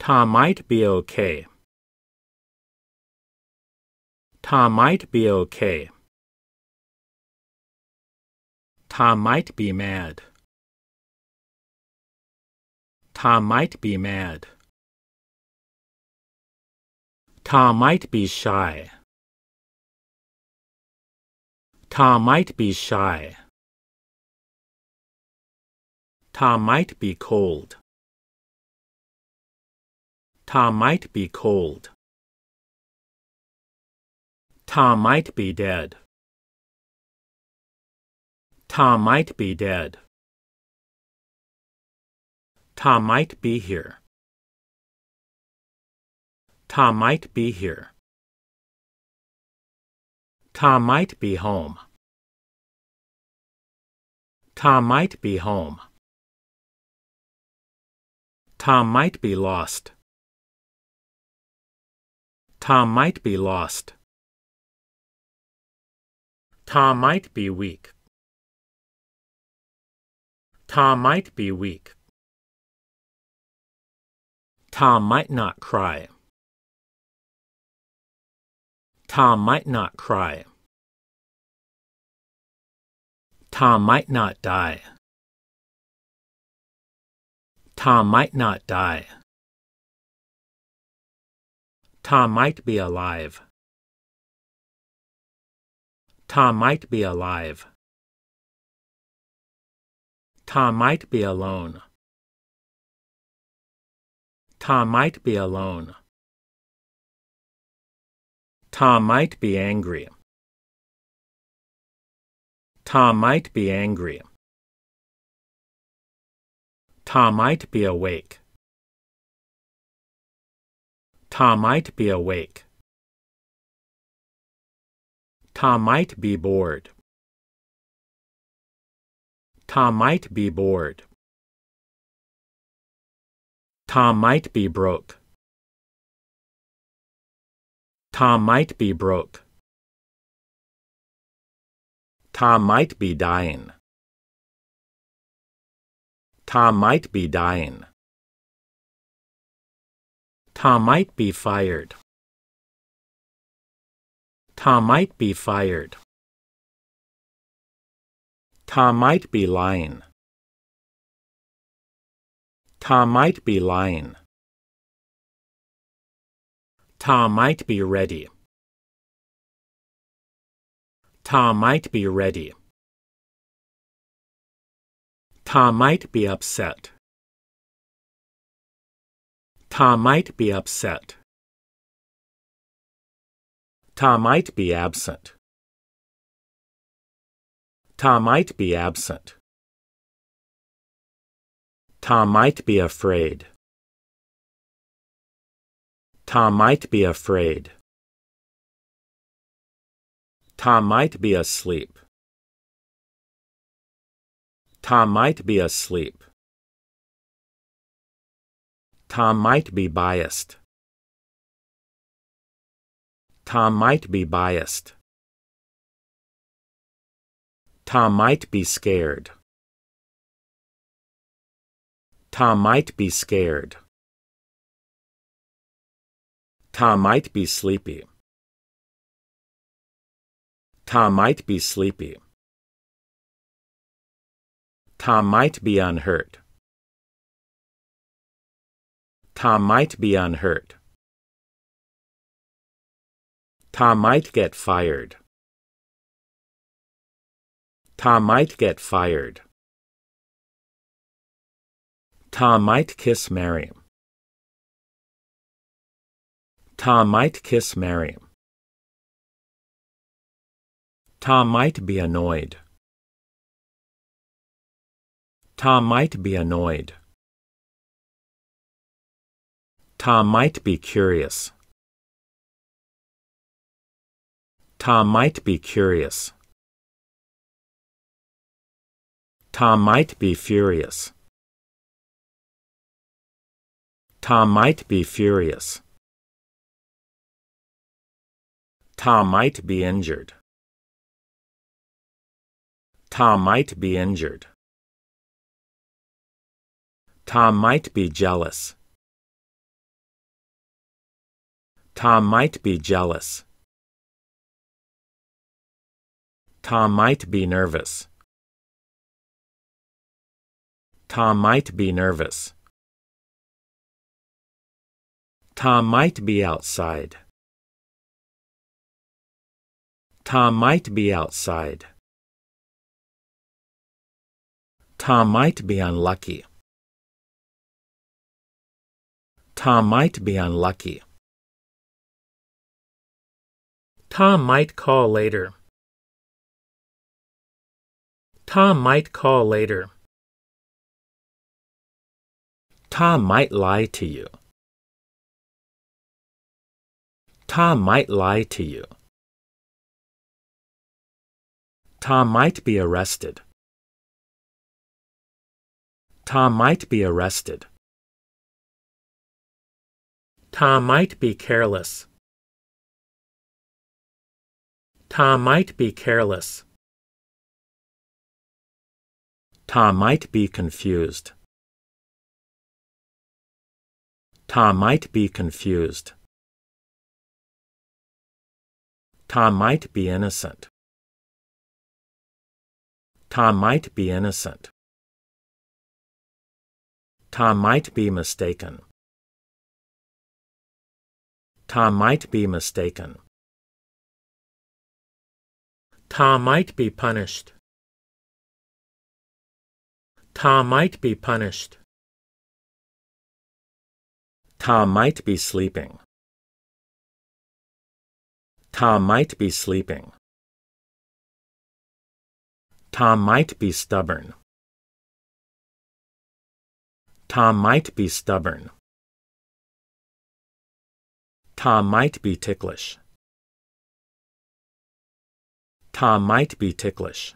Tom might be okay. Tom might be okay. Tom might be mad. Tom might be mad. Tom might be shy. Tom might be shy. Tom might be cold. Tom might be cold. Tom might be dead. Tom might be dead. Tom might be here. Tom might be here. Tom might be home. Tom might be home. Tom might be lost. Tom might be lost. Tom might be weak. Tom might be weak. Tom might not cry. Tom might not cry. Tom might not die. Tom might not die. Tom might be alive. Tom might be alive. Tom might be alone. Tom might be alone. Tom might be angry. Tom might be angry. Tom might be awake. Tom might be awake. Tom might be bored. Tom might be bored. Tom might be broke. Tom might be broke. Tom might be dying. Tom might be dying. Tom might be fired. Tom might be fired. Tom might be lying. Tom might be lying. Tom might be ready. Tom might be ready. Tom might be upset. Tom might be upset. Tom might be absent. Tom might be absent. Tom might be afraid. Tom might be afraid. Tom might be asleep. Tom might be asleep. Tom might be biased. Tom might be biased. Tom might be scared. Tom might be scared. Tom might be sleepy. Tom might be sleepy. Tom might be unhurt. Tom might be unhurt. Tom might get fired. Tom might get fired. Tom might kiss Miriam. Tom might kiss Miriam. Tom might be annoyed. Tom might be annoyed. Tom might be curious. Tom might be curious. Tom might be furious. Tom might be furious. Tom might be injured. Tom might be injured. Tom might be jealous. Tom might be jealous. Tom might be nervous. Tom might be nervous. Tom might be outside. Tom might be outside. Tom might be unlucky. Tom might be unlucky. Tom might call later. Tom might call later. Tom might lie to you. Tom might lie to you. Tom might be arrested. Tom might be arrested. Tom might be careless. Tom might be careless. Tom might be confused. Tom might be confused. Tom might be innocent. Tom might be innocent. Tom might be mistaken. Tom might be mistaken. Tom might be punished. Tom might be punished. Tom might be sleeping. Tom might be sleeping. Tom might be stubborn. Tom might be stubborn. Tom might be ticklish. Tom might be ticklish.